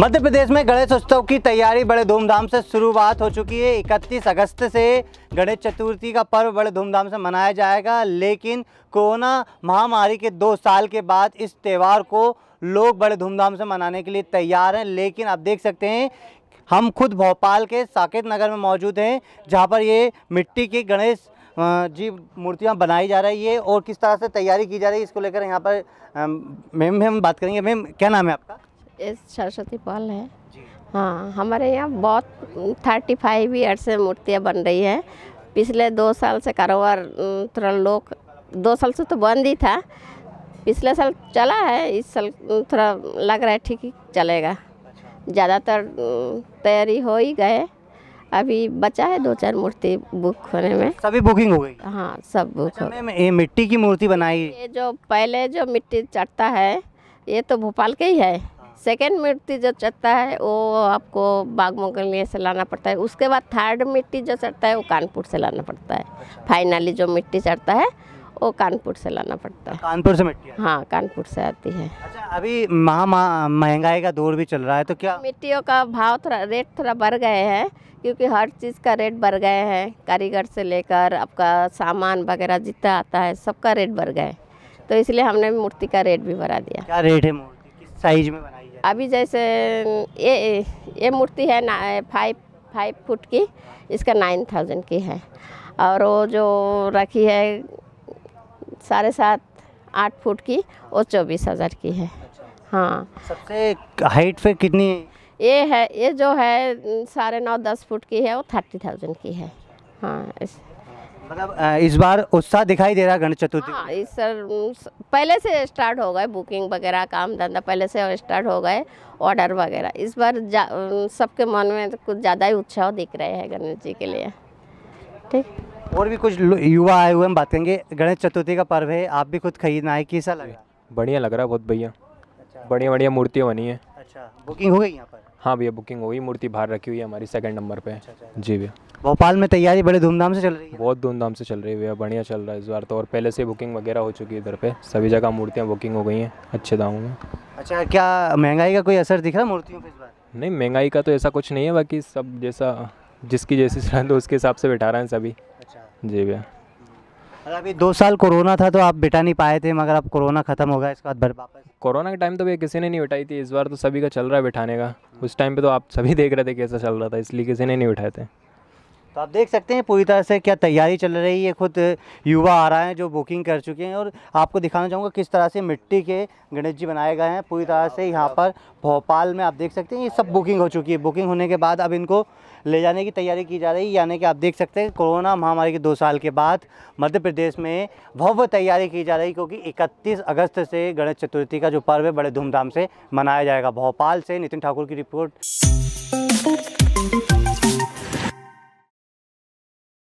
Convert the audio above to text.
मध्य प्रदेश में गणेश उत्सव की तैयारी बड़े धूमधाम से शुरुआत हो चुकी है इकतीस अगस्त से गणेश चतुर्थी का पर्व बड़े धूमधाम से मनाया जाएगा लेकिन कोरोना महामारी के दो साल के बाद इस त्यौहार को लोग बड़े धूमधाम से मनाने के लिए तैयार हैं लेकिन आप देख सकते हैं हम खुद भोपाल के साकेत नगर में मौजूद हैं जहाँ पर ये मिट्टी के गणेश जी मूर्तियाँ बनाई जा रही है और किस तरह से तैयारी की जा रही है इसको लेकर यहाँ पर मैम हम बात करेंगे मैम क्या नाम है आपका एस सरस्वती पॉल है हाँ हमारे यहाँ बहुत थर्टी फाइव ईयर्स से मूर्तियाँ बन रही है पिछले दो साल से कारोबार थोड़ा लोग दो साल से तो बंद ही था पिछले साल चला है इस साल थोड़ा लग रहा है ठीक ही चलेगा अच्छा। ज़्यादातर तैयारी हो ही गए अभी बचा है दो चार मूर्ति बुक होने में सभी बुकिंग हो गई हाँ सब बुक अच्छा हो हो ये मिट्टी की मूर्ति बनाई ये जो पहले जो मिट्टी चढ़ता है ये तो भोपाल के ही है सेकेंड मिट्टी जो चढ़ता है वो आपको बागमो के लिए से लाना पड़ता है उसके बाद थर्ड मिट्टी जो चढ़ता है वो कानपुर से लाना पड़ता है अच्छा। फाइनली जो मिट्टी चढ़ता है वो कानपुर से लाना पड़ता है कानपुर से मिट्टी हाँ कानपुर से आती है अच्छा अभी महा महंगाई का दौर भी चल रहा है तो क्या मिट्टियों का भाव थोड़ा रेट थोड़ा बढ़ गए हैं क्योंकि हर चीज़ का रेट बढ़ गए हैं कारीगर से लेकर आपका सामान वगैरह जितना आता है सबका रेट बढ़ गए तो इसलिए हमने मूर्ति का रेट भी बढ़ा दिया क्या रेट है मूर्ति किस साइज में बनाया अभी जैसे ये ये मूर्ति है ना फाइव फाइव फुट की इसका नाइन थाउजेंड की है और वो जो रखी है साढ़े सात आठ फुट की वो चौबीस हज़ार की है हाँ सबसे हाइट पे कितनी ये है ये जो है साढ़े नौ दस फुट की है वो थर्टी थाउजेंड की है हाँ इस मतलब इस बार उत्साह दिखाई दे रहा है गणेश चतुर्थी हाँ इस सर पहले से स्टार्ट हो गए बुकिंग वगैरह काम धंधा पहले से स्टार्ट हो गए ऑर्डर वगैरह इस बार सबके मन में तो कुछ ज़्यादा ही उत्साह दिख रहे हैं गणेश जी के लिए ठीक और भी कुछ युवा आए हुए हम बात करेंगे गणेश चतुर्थी का पर्व है आप भी खुद खरीदना है कैसा लगे बढ़िया लग रहा है बहुत भैया बढ़िया अच्छा। बढ़िया मूर्तियाँ बनी है अच्छा बुकिंग हो गई यहाँ पर हाँ भैया बुकिंग हो गई मूर्ति बाहर रखी हुई है हमारी सेकंड नंबर पे अच्छा, अच्छा, अच्छा। जी भैया भोपाल में तैयारी बड़े धूमधाम से चल रही है बहुत धूमधाम से चल रही है भैया बढ़िया चल रहा है इस बार तो और पहले से बुकिंग वगैरह हो चुकी है इधर पे सभी जगह मूर्तियाँ बुकिंग हो गई हैं अच्छे दामों में अच्छा क्या महंगाई का कोई असर दिख रहा है मूर्तियों पर इस बार नहीं महंगाई का तो ऐसा कुछ नहीं है बाकी सब जैसा जिसकी जैसी श्रद्धा उसके हिसाब से बैठा रहे हैं सभी जी भैया अगर अभी दो साल कोरोना था तो आप बिठा नहीं पाए थे मगर अब कोरोना ख़त्म हो गया इसके बाद वापस कोरोना के टाइम तो भैया किसी ने नहीं बिठाई थी इस बार तो सभी का चल रहा है बिठाने का उस टाइम पे तो आप सभी देख रहे थे कैसा चल रहा था इसलिए किसी ने नहीं बिठाए थे तो आप देख सकते हैं पूरी तरह से क्या तैयारी चल रही है खुद युवा आ रहा है जो बुकिंग कर चुके हैं और आपको दिखाना चाहूँगा किस तरह से मिट्टी के गणेश जी बनाए गए हैं पूरी तरह से यहाँ पर भोपाल में आप देख सकते हैं ये सब बुकिंग हो चुकी है बुकिंग होने के बाद अब इनको ले जाने की तैयारी की जा रही है यानी कि आप देख सकते हैं कोरोना महामारी के दो साल के बाद मध्य प्रदेश में भव्य तैयारी की जा रही है क्योंकि इकतीस अगस्त से गणेश चतुर्थी का जो पर्व है बड़े धूमधाम से मनाया जाएगा भोपाल से नितिन ठाकुर की रिपोर्ट